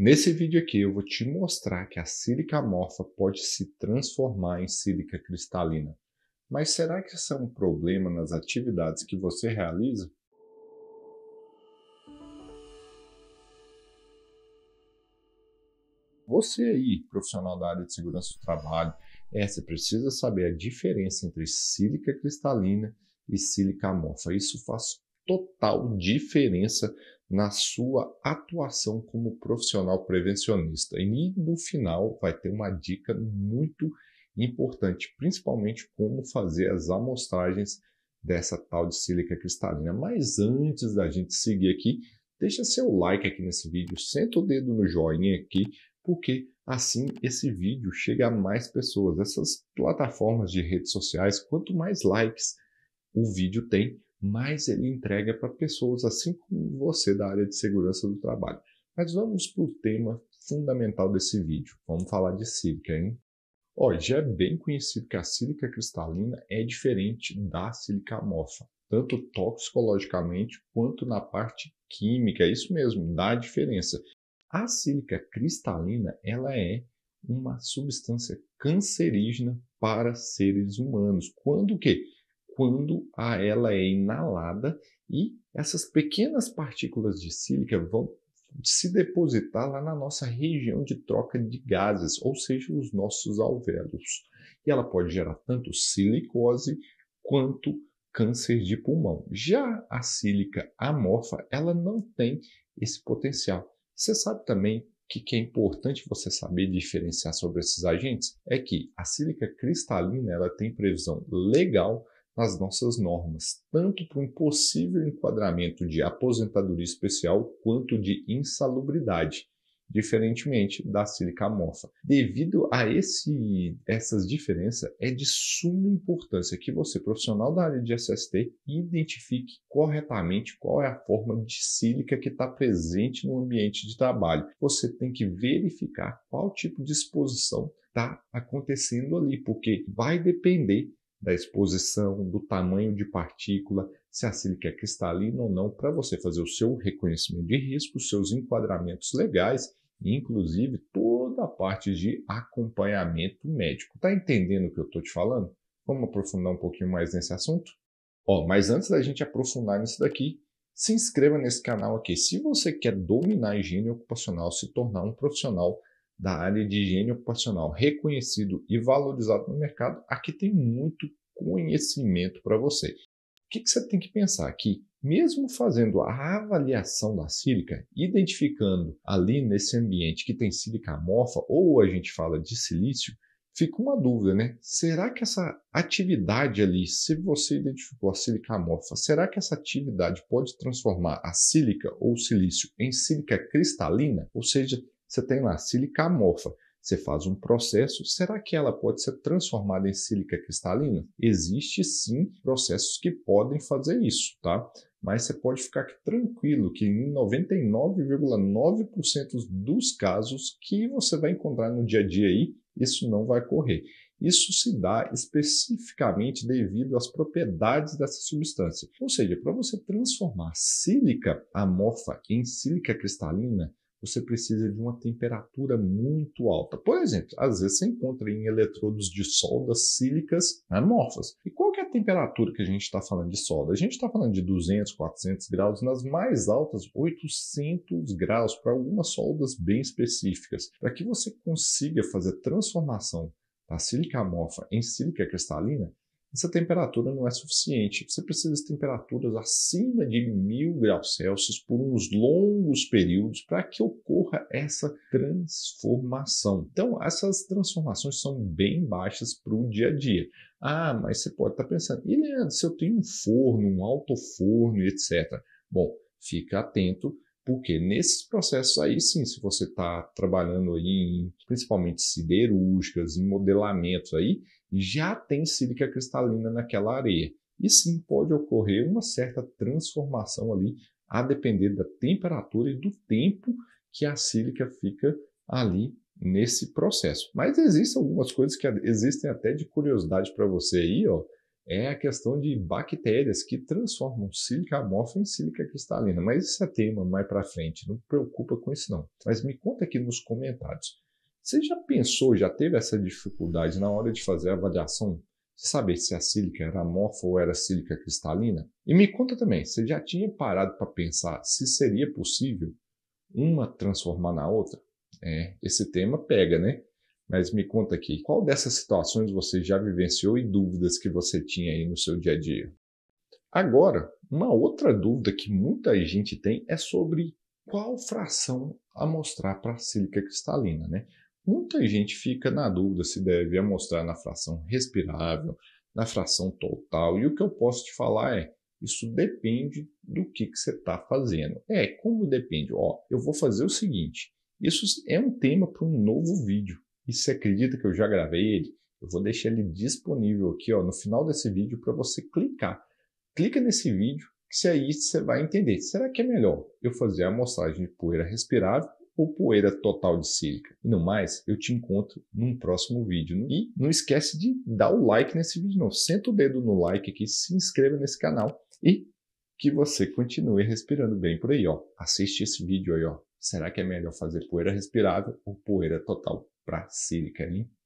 Nesse vídeo aqui eu vou te mostrar que a sílica amorfa pode se transformar em sílica cristalina. Mas será que isso é um problema nas atividades que você realiza? Você aí, profissional da área de segurança do trabalho, é, você precisa saber a diferença entre sílica cristalina e sílica amorfa. Isso faz total diferença na sua atuação como profissional prevencionista. E no final vai ter uma dica muito importante, principalmente como fazer as amostragens dessa tal de sílica cristalina. Mas antes da gente seguir aqui, deixa seu like aqui nesse vídeo, senta o dedo no joinha aqui, porque assim esse vídeo chega a mais pessoas. Essas plataformas de redes sociais, quanto mais likes o vídeo tem, mas ele entrega para pessoas assim como você da área de segurança do trabalho. Mas vamos para o tema fundamental desse vídeo. Vamos falar de sílica, hein? Ó, já é bem conhecido que a sílica cristalina é diferente da sílica amorfa, tanto toxicologicamente quanto na parte química. É isso mesmo, dá a diferença. A sílica cristalina, ela é uma substância cancerígena para seres humanos. Quando o quê? quando a ela é inalada e essas pequenas partículas de sílica vão se depositar lá na nossa região de troca de gases, ou seja, os nossos alvéolos. E ela pode gerar tanto silicose quanto câncer de pulmão. Já a sílica amorfa, ela não tem esse potencial. Você sabe também que, que é importante você saber diferenciar sobre esses agentes é que a sílica cristalina ela tem previsão legal nas nossas normas, tanto para um possível enquadramento de aposentadoria especial quanto de insalubridade, diferentemente da sílica morfa. Devido a esse, essas diferenças, é de suma importância que você, profissional da área de SST, identifique corretamente qual é a forma de sílica que está presente no ambiente de trabalho. Você tem que verificar qual tipo de exposição está acontecendo ali, porque vai depender da exposição, do tamanho de partícula, se a sílica é cristalina ou não, para você fazer o seu reconhecimento de risco, seus enquadramentos legais e, inclusive, toda a parte de acompanhamento médico. Está entendendo o que eu estou te falando? Vamos aprofundar um pouquinho mais nesse assunto? Ó, mas antes da gente aprofundar nisso daqui, se inscreva nesse canal aqui. Se você quer dominar a higiene ocupacional, se tornar um profissional da área de higiene ocupacional reconhecido e valorizado no mercado, aqui tem muito conhecimento para você. O que, que, você tem que pensar aqui? Mesmo fazendo a avaliação da sílica, identificando ali nesse ambiente que tem sílica amorfa ou a gente fala de silício, fica uma dúvida, né? Será que essa atividade ali, se você identificou a sílica amorfa, será que essa atividade pode transformar a sílica ou silício em sílica cristalina? Ou seja, você tem lá sílica amorfa. Você faz um processo, será que ela pode ser transformada em sílica cristalina? Existe sim processos que podem fazer isso, tá? Mas você pode ficar tranquilo que em 99,9% dos casos que você vai encontrar no dia a dia aí, isso não vai ocorrer. Isso se dá especificamente devido às propriedades dessa substância. Ou seja, para você transformar sílica amorfa em sílica cristalina, você precisa de uma temperatura muito alta. Por exemplo, às vezes você encontra em eletrodos de soldas sílicas amorfas. E qual que é a temperatura que a gente está falando de solda? A gente está falando de 200, 400 graus, nas mais altas 800 graus para algumas soldas bem específicas. Para que você consiga fazer transformação da sílica amorfa em sílica cristalina, essa temperatura não é suficiente. Você precisa de temperaturas acima de mil graus Celsius por uns longos períodos para que ocorra essa transformação. Então, essas transformações são bem baixas para o dia a dia. Ah, mas você pode estar tá pensando, e Leandro, se eu tenho um forno, um alto forno, etc. Bom, fica atento porque nesses processos aí sim, se você está trabalhando aí em, principalmente siderúrgicas, em modelamentos aí, já tem sílica cristalina naquela areia. E sim, pode ocorrer uma certa transformação ali, a depender da temperatura e do tempo que a sílica fica ali nesse processo. Mas existem algumas coisas que existem até de curiosidade para você aí, ó é a questão de bactérias que transformam sílica amorfa em sílica cristalina. Mas isso é tema mais para frente, não preocupa com isso não. Mas me conta aqui nos comentários. Você já pensou, já teve essa dificuldade na hora de fazer a avaliação de saber se a sílica era amorfa ou era sílica cristalina? E me conta também, você já tinha parado para pensar se seria possível uma transformar na outra? É, esse tema pega, né? Mas me conta aqui, qual dessas situações você já vivenciou e dúvidas que você tinha aí no seu dia a dia? Agora, uma outra dúvida que muita gente tem é sobre qual fração amostrar para a sílica cristalina, né? Muita gente fica na dúvida se deve amostrar na fração respirável, na fração total, e o que eu posso te falar é isso depende do que, que você está fazendo. É, como depende? Ó, eu vou fazer o seguinte, isso é um tema para um novo vídeo, e se acredita que eu já gravei ele? Eu vou deixar ele disponível aqui ó, no final desse vídeo para você clicar. Clica nesse vídeo que se aí você vai entender. Será que é melhor eu fazer a amostragem de poeira respirável ou poeira total de sílica? E no mais, eu te encontro num próximo vídeo. E não esquece de dar o like nesse vídeo não. Senta o dedo no like aqui, se inscreva nesse canal e que você continue respirando bem por aí. Ó. Assiste esse vídeo aí. Ó. Será que é melhor fazer poeira respirável ou poeira total para se ele